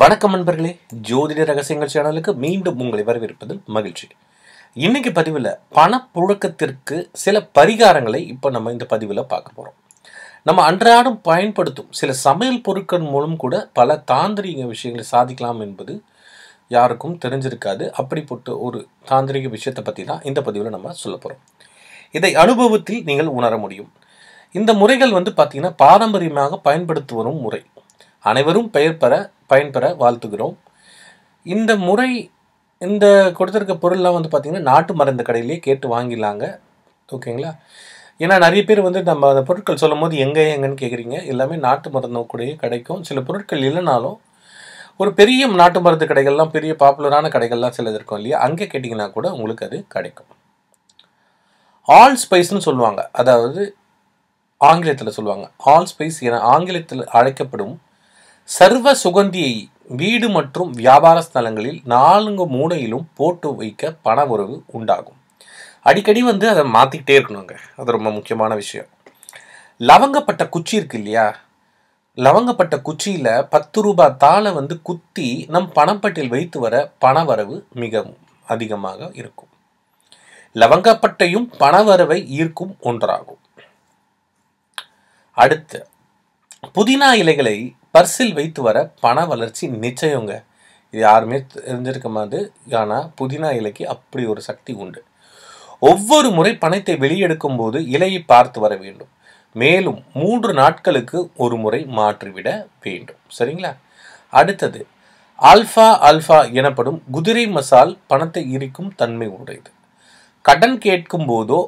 வணக்கம் நண்பர்களே ஜோதிட ரகசியங்கள் சேனலுக்கு மீண்டும் உங்களை வரவேற்பதில் மகிழ்ச்சி இன்னைக்கு பதிவில் பணப்புழக்கத்திற்கு சில பரிகாரங்களை இப்போ நம்ம இந்த பதிவில் பார்க்க போகிறோம் நம்ம அன்றாடம் பயன்படுத்தும் சில சமையல் பொருட்கள் மூலம் கூட பல தாந்திரிக விஷயங்களை சாதிக்கலாம் என்பது யாருக்கும் தெரிஞ்சிருக்காது அப்படிப்பட்ட ஒரு தாந்திரிக விஷயத்தை பற்றி தான் இந்த பதிவில் நம்ம சொல்ல போகிறோம் இதை அனுபவத்தில் நீங்கள் உணர முடியும் இந்த முறைகள் வந்து பார்த்திங்கன்னா பாரம்பரியமாக பயன்படுத்துவரும் முறை அனைவரும் பெயர் பெற பயன்பெற வாழ்த்துகிறோம் இந்த முறை இந்த கொடுத்துருக்க பொருள்லாம் வந்து பார்த்திங்கன்னா நாட்டு மருந்து கடையிலேயே கேட்டு வாங்கிடலாங்க ஓகேங்களா ஏன்னா நிறைய பேர் வந்து நம்ம அந்த பொருட்கள் சொல்லும் போது எங்கே எங்கேன்னு கேட்குறீங்க எல்லாமே நாட்டு மருந்து கூடயே கிடைக்கும் சில பொருட்கள் இல்லைனாலும் ஒரு பெரிய நாட்டு மருந்து கடைகள்லாம் பெரிய பாப்புலரான கடைகள்லாம் சிலது இருக்கும் இல்லையா அங்கே கேட்டிங்கன்னா கூட உங்களுக்கு அது கிடைக்கும் ஆல் ஸ்பைஸ்னு சொல்லுவாங்க அதாவது ஆங்கிலத்தில் சொல்லுவாங்க ஆல் ஸ்பைஸ் என ஆங்கிலத்தில் அழைக்கப்படும் சர்வ சுகந்தியை வீடு மற்றும் வியாபார ஸ்தலங்களில் நான்கு மூடையிலும் போட்டு வைக்க பண உறவு உண்டாகும் அடிக்கடி வந்து அதை மாற்றிக்கிட்டே இருக்கணுங்க அது ரொம்ப முக்கியமான விஷயம் லவங்கப்பட்ட குச்சி இருக்கு இல்லையா லவங்கப்பட்ட குச்சியில் பத்து ரூபாய் தாளை வந்து குத்தி நம் பணப்பட்டில் வைத்து வர பண வரவு மிகவும் அதிகமாக இருக்கும் லவங்கப்பட்டையும் வரவை ஈர்க்கும் ஒன்றாகும் அடுத்து புதினா இலைகளை பர்சில் வைத்து வர பண வளர்ச்சி நிச்சயங்க இது யாருமே தெரிஞ்சிருக்க மாதிரி ஆனால் புதினா இலைக்கு அப்படி ஒரு சக்தி உண்டு ஒவ்வொரு முறை பணத்தை வெளியெடுக்கும் போது இலையை பார்த்து வர வேண்டும் மேலும் மூன்று நாட்களுக்கு ஒரு முறை மாற்றிவிட வேண்டும் சரிங்களா அடுத்தது ஆல்ஃபா அல்ஃபா எனப்படும் குதிரை மசால் பணத்தை ஈரிக்கும் தன்மை உடையது கடன் கேட்கும் போதோ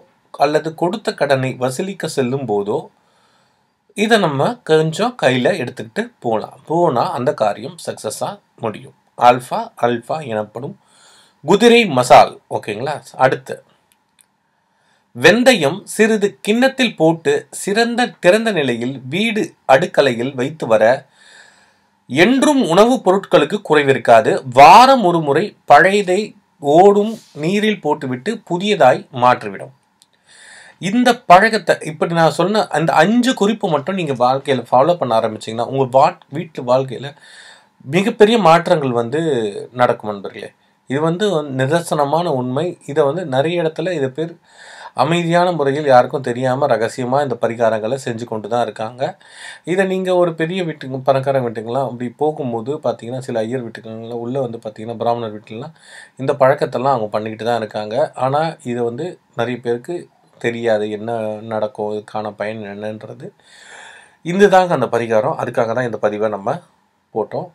அல்லது கொடுத்த கடனை வசூலிக்க செல்லும் போதோ இதை நம்ம கொஞ்சம் கையில் எடுத்துக்கிட்டு போகலாம் போனால் அந்த காரியம் சக்ஸஸாக முடியும் ஆல்ஃபா அல்ஃபா எனப்படும் குதிரை மசால் ஓகேங்களா அடுத்து வெந்தயம் சிறிது கிண்ணத்தில் போட்டு சிறந்த திறந்த நிலையில் வீடு அடுக்கலையில் வைத்து வர என்றும் உணவுப் பொருட்களுக்கு குறைவிருக்காது வாரம் ஒரு முறை பழையதை ஓடும் நீரில் போட்டுவிட்டு புதியதாய் மாற்றிவிடும் இந்த பழக்கத்தை இப்படி நான் சொன்ன அந்த அஞ்சு குறிப்பு மட்டும் நீங்கள் வாழ்க்கையில் ஃபாலோ பண்ண ஆரம்பிச்சிங்கன்னா உங்கள் வா வீட்டு வாழ்க்கையில் மிகப்பெரிய மாற்றங்கள் வந்து நடக்கும் நண்பர்களே இது வந்து நிதர்சனமான உண்மை இதை வந்து நிறைய இடத்துல இது பேர் அமைதியான முறையில் யாருக்கும் தெரியாமல் ரகசியமாக இந்த பரிகாரங்களை செஞ்சு கொண்டு தான் இருக்காங்க இதை நீங்கள் ஒரு பெரிய வீட்டுக்கு பணக்காரங்க வீட்டுக்கெல்லாம் அப்படி போகும்போது பார்த்தீங்கன்னா சில ஐயர் வீட்டுகள்லாம் உள்ளே வந்து பார்த்தீங்கன்னா பிராமணர் வீட்டிலலாம் இந்த பழக்கத்தெல்லாம் அவங்க பண்ணிக்கிட்டு தான் இருக்காங்க ஆனால் இதை வந்து நிறைய பேருக்கு தெரியாது என்ன நடக்கும் இதுக்கான பயன் என்னன்றது இந்த தாங்க அந்த பரிகாரம் அதுக்காக தான் இந்த பதிவை நம்ம போட்டோம்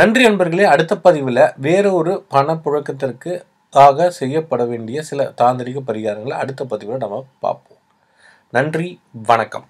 நன்றி நண்பர்களே அடுத்த பதிவில் வேற ஒரு பணப்புழக்கத்திற்கு ஆக செய்யப்பட வேண்டிய சில தாந்திரிக பரிகாரங்களை அடுத்த பதிவில் நம்ம பார்ப்போம் நன்றி வணக்கம்